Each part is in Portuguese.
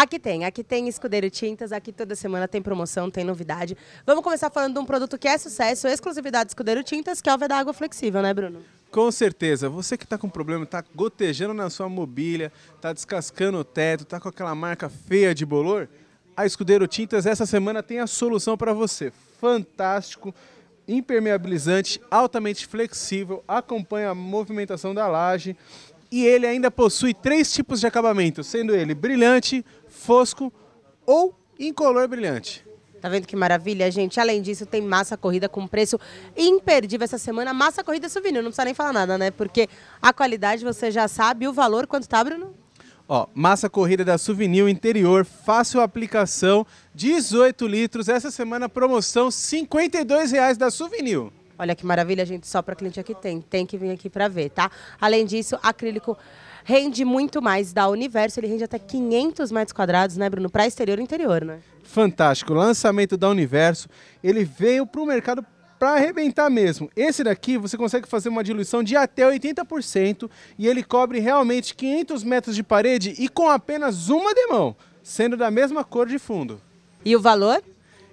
Aqui tem, aqui tem Escudeiro Tintas, aqui toda semana tem promoção, tem novidade. Vamos começar falando de um produto que é sucesso, exclusividade Escudeiro Tintas, que é o Água Flexível, né, Bruno? Com certeza. Você que está com problema, está gotejando na sua mobília, está descascando o teto, está com aquela marca feia de bolor, a Escudeiro Tintas essa semana tem a solução para você. Fantástico, impermeabilizante, altamente flexível, acompanha a movimentação da laje, e ele ainda possui três tipos de acabamento, sendo ele brilhante, fosco ou incolor brilhante. Tá vendo que maravilha, gente? Além disso, tem massa corrida com preço imperdível essa semana. Massa corrida souvenir, não precisa nem falar nada, né? Porque a qualidade você já sabe. o valor, quanto tá, Bruno? Ó, massa corrida da Souvenir Interior, fácil aplicação, 18 litros. Essa semana, promoção, R$ 52 reais da Souvenir. Olha que maravilha, gente, só para cliente aqui tem, tem que vir aqui para ver, tá? Além disso, acrílico rende muito mais da Universo, ele rende até 500 metros quadrados, né, Bruno? Para exterior e interior, né? Fantástico, lançamento da Universo, ele veio para o mercado para arrebentar mesmo. Esse daqui você consegue fazer uma diluição de até 80% e ele cobre realmente 500 metros de parede e com apenas uma demão, sendo da mesma cor de fundo. E o valor?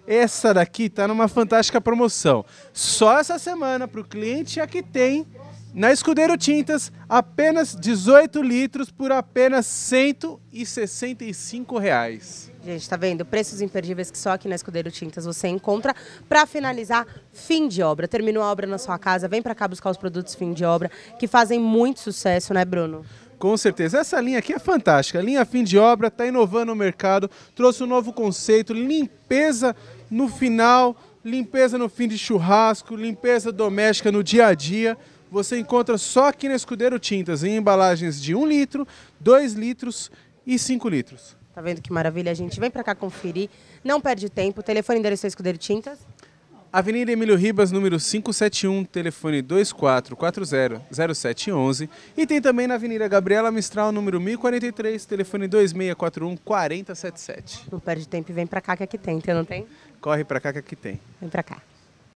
Essa daqui está numa fantástica promoção. Só essa semana para o cliente aqui é que tem na Escudeiro Tintas apenas 18 litros por apenas 165 reais. Gente, tá vendo? Preços imperdíveis que só aqui na Escudeiro Tintas você encontra. Para finalizar, fim de obra. Terminou a obra na sua casa, vem para cá buscar os produtos fim de obra que fazem muito sucesso, né, Bruno? Com certeza. Essa linha aqui é fantástica. linha fim de obra está inovando o mercado, trouxe um novo conceito, limpeza no final, limpeza no fim de churrasco, limpeza doméstica no dia a dia. Você encontra só aqui na Escudeiro Tintas, em embalagens de 1 litro, 2 litros e 5 litros. Tá vendo que maravilha, A gente? Vem para cá conferir, não perde tempo. O telefone endereço é Escudeiro Tintas. Avenida Emílio Ribas, número 571, telefone 2440-0711. E tem também na Avenida Gabriela Mistral, número 1043, telefone 2641-4077. Não perde tempo e vem pra cá que aqui tem, tem então não tem? Corre pra cá que aqui tem. Vem pra cá.